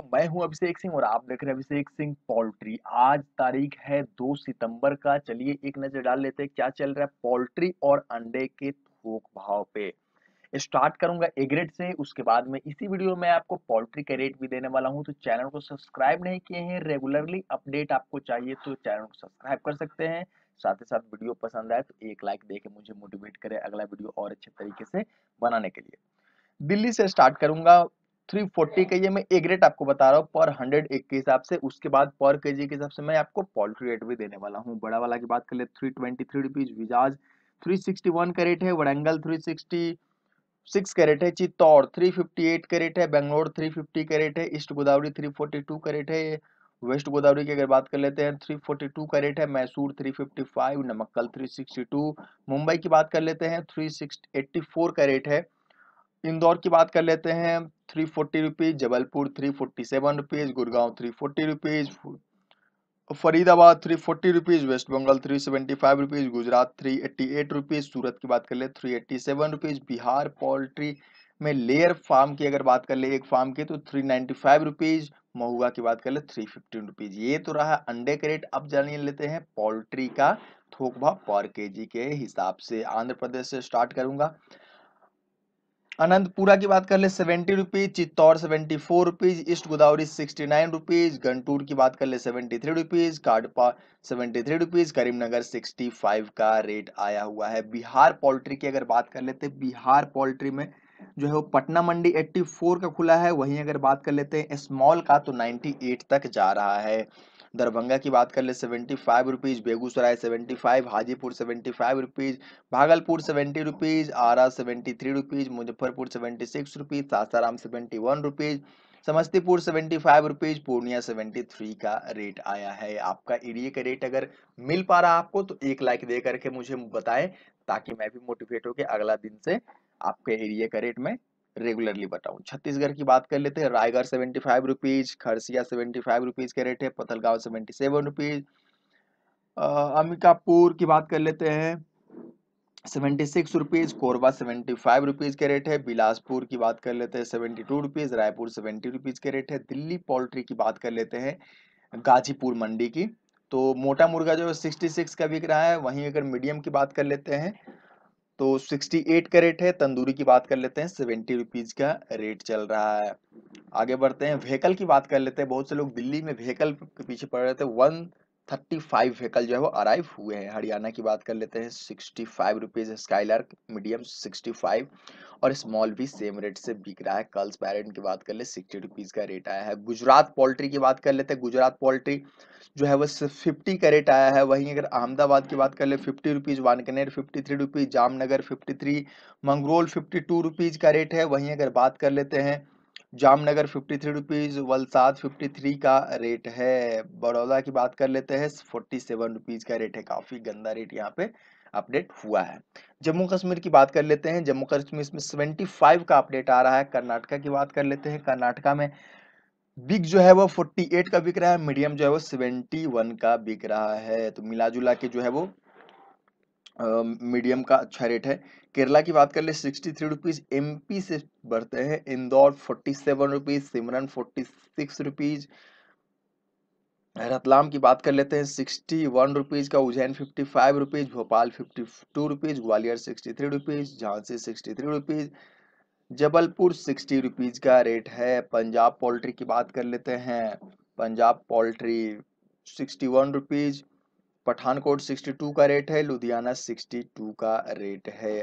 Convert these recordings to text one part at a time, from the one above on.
तो मैं हूं अभिषेक सिंह और आप देख रहे हैं अभिषेक सिंह पोल्ट्री आज तारीख है दो सितंबर का चलिए एक नजर डाल लेते हैं क्या चल रहा है पोल्ट्री और अंडे के थोक भाव पे स्टार्ट करूंगा एग्रेट से उसके बाद में इसी वीडियो में आपको पोल्ट्री का रेट भी देने वाला हूं तो चैनल को सब्सक्राइब नहीं किए हैं रेगुलरली अपडेट आपको चाहिए तो चैनल को सब्सक्राइब कर सकते हैं साथ ही साथ वीडियो पसंद आए तो एक लाइक दे मुझे मोटिवेट करे अगला वीडियो और अच्छे तरीके से बनाने के लिए दिल्ली से स्टार्ट करूंगा थ्री फोर्टी के जी मैं एक रेट आपको बता रहा हूँ पर हंड्रेड एक के हिसाब से उसके बाद पर के जी के हिसाब से मैं आपको पोल्ट्री रेट भी देने वाला हूँ बड़ा वाला की बात कर ले three twenty three rupees Vizag three sixty one का रेट है वरंगल थ्री सिक्सटी सिक्स कैरेट है चित्तौड़ थ्री फिफ्टी एट कैरेट है बेंगलोर थ्री फिफ्टी कैरेट है east Godavari three forty two कैरेट है वेस्ट गोदावरी की अगर बात कर लेते हैं थ्री फोर्टी टू कैरेट है Mysore three fifty five Namakkal three sixty two Mumbai की बात कर लेते हैं थ्री सिक्स एट्टी फोर कैरेट है इंदौर की बात कर लेते हैं three forty rupees Jabalpur three forty seven rupees Gurgaon three forty rupees Faridabad three forty rupees west Bengal three seventy five rupees Gujarat three eighty eight rupees Surat की बात कर ले three eighty seven rupees Bihar poultry में लेयर फार्म की अगर बात कर ले एक फार्म की तो three ninety five rupees Mahua की बात कर ले थ्री फिफ्टीन रुपीज़ ये तो रहा अंडे के रेट अब जान लेते हैं पोल्ट्री का थोक भाव पर के जी के हिसाब से आंध्र प्रदेश से स्टार्ट करूंगा अनंतपुरा की बात कर ले seventy rupees Chittoor seventy four rupees east Godavari sixty nine rupees Guntur की बात कर ले seventy three rupees Kadapa seventy three rupees Karimnagar sixty five का रेट आया हुआ है बिहार पोल्ट्री की अगर बात कर लेते बिहार पोल्ट्री में जो है वो पटना मंडी 84 का खुला है वहीं अगर बात कर लेते हैं स्मॉल का तो 98 तक जा रहा है दरभंगा की बात कर ले seventy five rupees Begusarai seventy five Hajipur seventy five rupees Bhagalpur seventy rupees Arrah seventy three rupees Muzaffarpur seventy six rupees Sasaram seventy one rupees Samastipur seventy five rupees Purnia seventy three का रेट आया है आपका एरिए का रेट अगर मिल पा रहा आपको तो एक लाइक दे करके मुझे बताएं ताकि मैं भी मोटिवेट होकर अगला दिन से आपके एरिए का रेट में रेगुलरली बताऊँ छत्तीसगढ़ की बात कर लेते हैं Raigarh seventy five rupees Kharsia seventy five rupees के रेट है Pathalgaon seventy seven rupees Ambikapur की बात कर लेते हैं seventy six rupees Korba seventy five rupees के रेट है बिलासपुर की बात कर लेते हैं seventy two rupees Raipur seventy rupees के रेट है दिल्ली पोल्ट्री की बात कर लेते हैं गाजीपुर मंडी की तो मोटा मुर्गा जो सिक्सटी सिक्स का बिक रहा है वहीं अगर मीडियम की बात कर लेते हैं तो 68 रेट है तंदूरी की बात कर लेते हैं सेवेंटी रुपीज़ का रेट चल रहा है आगे बढ़ते हैं व्हीकल की बात कर लेते हैं बहुत से लोग दिल्ली में व्हीकल के पीछे पड़ रहे थे वन थर्टी फाइव व्हीकल जो है वो अराइव हुए हैं हरियाणा की बात कर लेते हैं sixty five rupees Skylark medium sixty five और स्मॉल भी सेम रेट से बिक रहा है कल्स पैरेंट की बात कर ले सिक्सटी रुपीज़ का रेट आया है गुजरात पोल्ट्री की बात कर लेते हैं गुजरात पोल्ट्री जो है वो फिफ्टी का रेट आया है वहीं अगर अहमदाबाद की बात कर ले fifty rupees Wankaner fifty three rupees Jamnagar fifty three Mangrol fifty two rupees का रेट है वहीं अगर बात कर लेते हैं Jamnagar fifty three rupees Valsad fifty three का रेट है बड़ौदा की बात कर लेते हैं फोर्टी सेवन रुपीज़ का रेट है काफ़ी गंदा रेट यहाँ पे अपडेट हुआ है जम्मू कश्मीर की बात कर लेते हैं जम्मू कश्मीर इसमें सेवेंटी फाइव का अपडेट आ रहा है कर्नाटका की बात कर लेते हैं कर्नाटका में बिग जो है वो 48 का बिक रहा है मीडियम जो है वो 71 का बिक रहा है तो मिला जुला के जो है वो मीडियम का अच्छा रेट है केरला की बात कर ले सिक्सटी थ्री रुपीज़ एम से बढ़ते हैं Indore forty seven rupees Simran forty six rupees Ratlam की बात कर लेते हैं सिक्सटी वन रुपीज़ का Ujjain fifty five rupees Bhopal fifty two rupees Gwalior sixty three rupees Jhansi sixty three rupees Jabalpur sixty rupees का रेट है पंजाब पोल्ट्री की बात कर लेते हैं Punjab poultry sixty one rupees Pathankot 62 का रेट है लुधियाना 62 का रेट है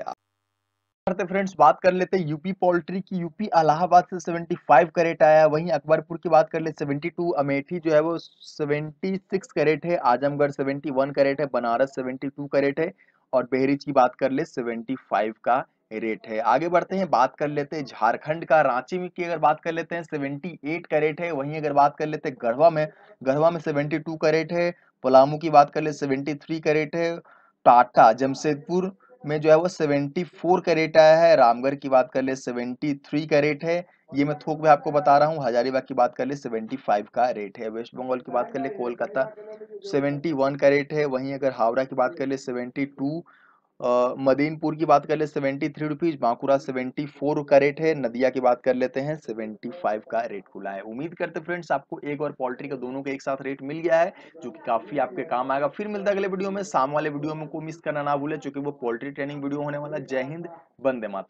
करते तो फ्रेंड्स बात कर लेते हैं यूपी पोल्ट्री की यूपी अलाहाबाद से 75 का रेट आया वहीं अकबरपुर की बात कर ले 72 अमेठी जो है वो 76 का रेट है आजमगढ़ 71 का रेट है बनारस 72 का रेट है और बहरीच की बात कर ले 75 का रेट है आगे बढ़ते हैं बात कर लेते हैं झारखंड का रांची में की अगर बात कर लेते हैं 78 का रेट है वहीं अगर बात कर लेते हैं गढ़वा में गढ़वा में 72 का रेट है पलामू की बात कर ले 73 रेट है टाटा जमशेदपुर में जो है वो 74 रेट आया है रामगढ़ की बात कर ले 73 रेट है ये मैं थोक में आपको बता रहा हूँ हजारीबाग की बात कर ले 75 का रेट है वेस्ट बंगाल की बात कर ले कोलकाता 71 का रेट है वहीं अगर हावड़ा की बात कर ले 72 मदीनपुर की बात कर ले seventy three rupees Bankura seventy four का रेट है नदिया की बात कर लेते हैं सेवेंटी फाइव का रेट खुला है उम्मीद करते फ्रेंड्स आपको एक और पोल्ट्री का दोनों का एक साथ रेट मिल गया है जो कि काफी आपके काम आएगा फिर मिलता है अगले वीडियो में शाम वाले वीडियो में को मिस करना ना भूले चूंकि वो पोल्ट्री ट्रेनिंग वीडियो होने वाला जय हिंद बंदे माता